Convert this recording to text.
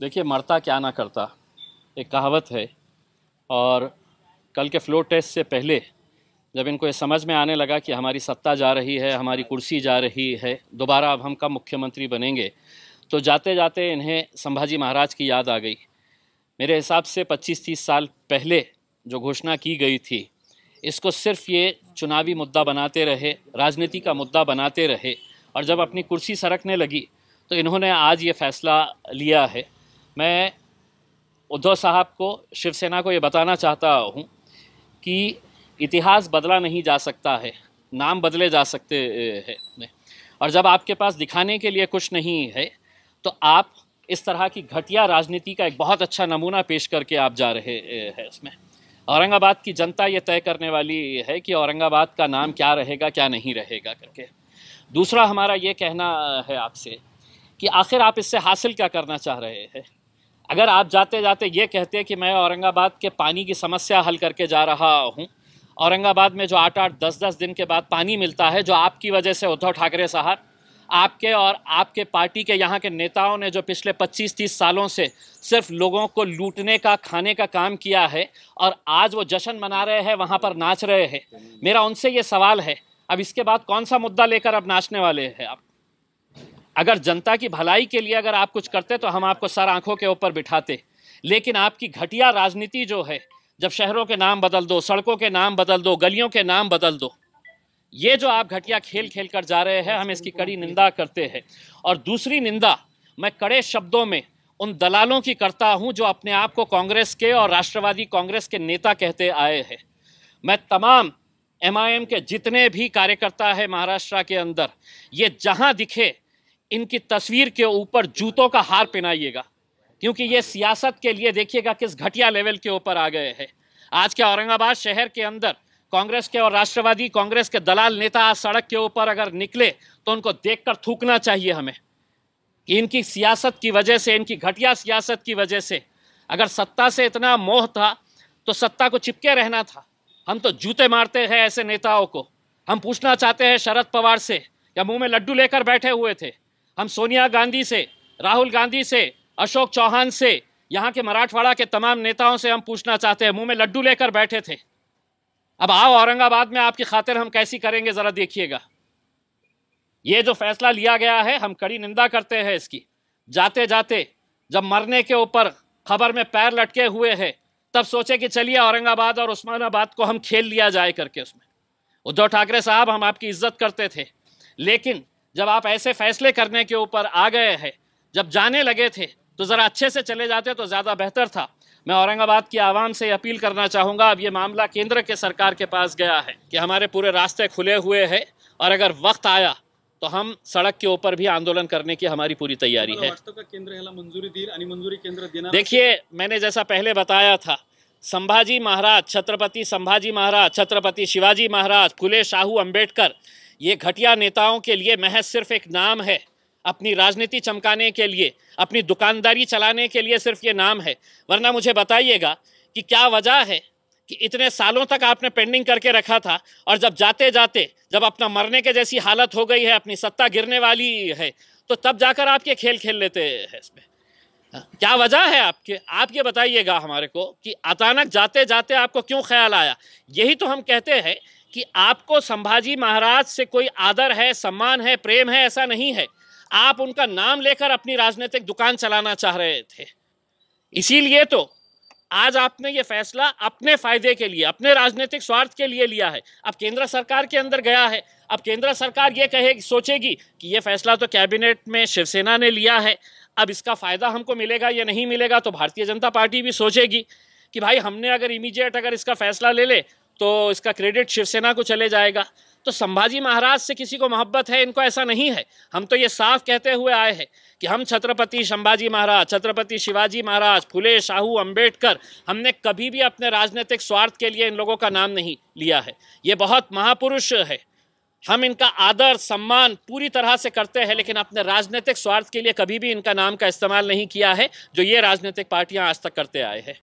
देखिए मरता क्या ना करता एक कहावत है और कल के फ्लोर टेस्ट से पहले जब इनको ये समझ में आने लगा कि हमारी सत्ता जा रही है हमारी कुर्सी जा रही है दोबारा अब हम कब मुख्यमंत्री बनेंगे तो जाते जाते इन्हें संभाजी महाराज की याद आ गई मेरे हिसाब से 25-30 साल पहले जो घोषणा की गई थी इसको सिर्फ ये चुनावी मुद्दा बनाते रहे राजनीति का मुद्दा बनाते रहे और जब अपनी कुर्सी सरकने लगी तो इन्होंने आज ये फैसला लिया है मैं उद्धव साहब को शिवसेना को ये बताना चाहता हूँ कि इतिहास बदला नहीं जा सकता है नाम बदले जा सकते हैं और जब आपके पास दिखाने के लिए कुछ नहीं है तो आप इस तरह की घटिया राजनीति का एक बहुत अच्छा नमूना पेश करके आप जा रहे हैं उसमें औरंगाबाद की जनता ये तय करने वाली है कि औरंगाबाद का नाम क्या रहेगा क्या नहीं रहेगा करके दूसरा हमारा ये कहना है आपसे कि आखिर आप इससे हासिल क्या करना चाह रहे हैं अगर आप जाते जाते ये कहते हैं कि मैं औरंगाबाद के पानी की समस्या हल करके जा रहा हूँ औरंगाबाद में जो आठ आठ दस दस दिन के बाद पानी मिलता है जो आपकी वजह से उद्धव ठाकरे साहब आपके और आपके पार्टी के यहाँ के नेताओं ने जो पिछले 25-30 सालों से सिर्फ लोगों को लूटने का खाने का काम किया है और आज वो जश्न मना रहे हैं वहाँ पर नाच रहे हैं मेरा उनसे ये सवाल है अब इसके बाद कौन सा मुद्दा लेकर अब नाचने वाले हैं आप अगर जनता की भलाई के लिए अगर आप कुछ करते तो हम आपको सर आंखों के ऊपर बिठाते लेकिन आपकी घटिया राजनीति जो है जब शहरों के नाम बदल दो सड़कों के नाम बदल दो गलियों के नाम बदल दो ये जो आप घटिया खेल खेल कर जा रहे हैं हम इसकी कड़ी निंदा करते हैं और दूसरी निंदा मैं कड़े शब्दों में उन दलालों की करता हूं जो अपने आप को कांग्रेस के और राष्ट्रवादी कांग्रेस के नेता कहते आए हैं मैं तमाम एमआईएम के जितने भी कार्यकर्ता है महाराष्ट्र के अंदर ये जहां दिखे इनकी तस्वीर के ऊपर जूतों का हार पहनाइएगा क्योंकि ये सियासत के लिए देखिएगा किस घटिया लेवल के ऊपर आ गए हैं आज के औरंगाबाद शहर के अंदर कांग्रेस के और राष्ट्रवादी कांग्रेस के दलाल नेता आज सड़क के ऊपर अगर निकले तो उनको देखकर थूकना चाहिए हमें कि इनकी सियासत की वजह से इनकी घटिया सियासत की वजह से अगर सत्ता से इतना मोह था तो सत्ता को चिपके रहना था हम तो जूते मारते हैं ऐसे नेताओं को हम पूछना चाहते हैं शरद पवार से या मुंह में लड्डू लेकर बैठे हुए थे हम सोनिया गांधी से राहुल गांधी से अशोक चौहान से यहाँ के मराठवाड़ा के तमाम नेताओं से हम पूछना चाहते हैं मुंह में लड्डू लेकर बैठे थे अब आओ औरंगाबाद में आपकी खातिर हम कैसी करेंगे ज़रा देखिएगा ये जो फैसला लिया गया है हम कड़ी निंदा करते हैं इसकी जाते जाते जब मरने के ऊपर खबर में पैर लटके हुए हैं तब सोचे कि चलिए औरंगाबाद और उस्मानाबाद को हम खेल लिया जाए करके उसमें उद्धव ठाकरे साहब हम आपकी इज्जत करते थे लेकिन जब आप ऐसे फैसले करने के ऊपर आ गए हैं जब जाने लगे थे तो ज़रा अच्छे से चले जाते तो ज़्यादा बेहतर था मैं औरंगाबाद की आवाम से अपील करना चाहूँगा अब ये मामला केंद्र के सरकार के पास गया है कि हमारे पूरे रास्ते खुले हुए हैं और अगर वक्त आया तो हम सड़क के ऊपर भी आंदोलन करने की हमारी पूरी तैयारी है देखिए मैंने जैसा पहले बताया था संभाजी महाराज छत्रपति संभाजी महाराज छत्रपति शिवाजी महाराज फुले शाहू अंबेडकर ये घटिया नेताओं के लिए महज सिर्फ एक नाम है अपनी राजनीति चमकाने के लिए अपनी दुकानदारी चलाने के लिए सिर्फ ये नाम है वरना मुझे बताइएगा कि क्या वजह है कि इतने सालों तक आपने पेंडिंग करके रखा था और जब जाते जाते जब अपना मरने के जैसी हालत हो गई है अपनी सत्ता गिरने वाली है तो तब जाकर आप ये खेल खेल लेते हैं इसमें हाँ, क्या वजह है आपके आप ये बताइएगा हमारे को कि अचानक जाते जाते आपको क्यों ख्याल आया यही तो हम कहते हैं कि आपको संभाजी महाराज से कोई आदर है सम्मान है प्रेम है ऐसा नहीं है आप उनका नाम लेकर अपनी राजनीतिक दुकान चलाना चाह रहे थे इसीलिए तो आज आपने ये फैसला अपने फायदे के लिए अपने राजनीतिक स्वार्थ के लिए लिया है अब केंद्र सरकार के अंदर गया है अब केंद्र सरकार ये कहे सोचेगी कि ये फैसला तो कैबिनेट में शिवसेना ने लिया है अब इसका फ़ायदा हमको मिलेगा या नहीं मिलेगा तो भारतीय जनता पार्टी भी सोचेगी कि भाई हमने अगर इमीजिएट अगर इसका फैसला ले ले तो इसका क्रेडिट शिवसेना को चले जाएगा तो संभाजी महाराज से किसी को मोहब्बत है इनको ऐसा नहीं है हम तो ये साफ कहते हुए आए हैं कि हम छत्रपति संभाजी महाराज छत्रपति शिवाजी महाराज फुले शाहू अंबेडकर हमने कभी भी अपने राजनीतिक स्वार्थ के लिए इन लोगों का नाम नहीं लिया है ये बहुत महापुरुष है हम इनका आदर सम्मान पूरी तरह से करते हैं लेकिन अपने राजनीतिक स्वार्थ के लिए कभी भी इनका नाम का इस्तेमाल नहीं किया है जो ये राजनीतिक पार्टियाँ आज तक करते आए हैं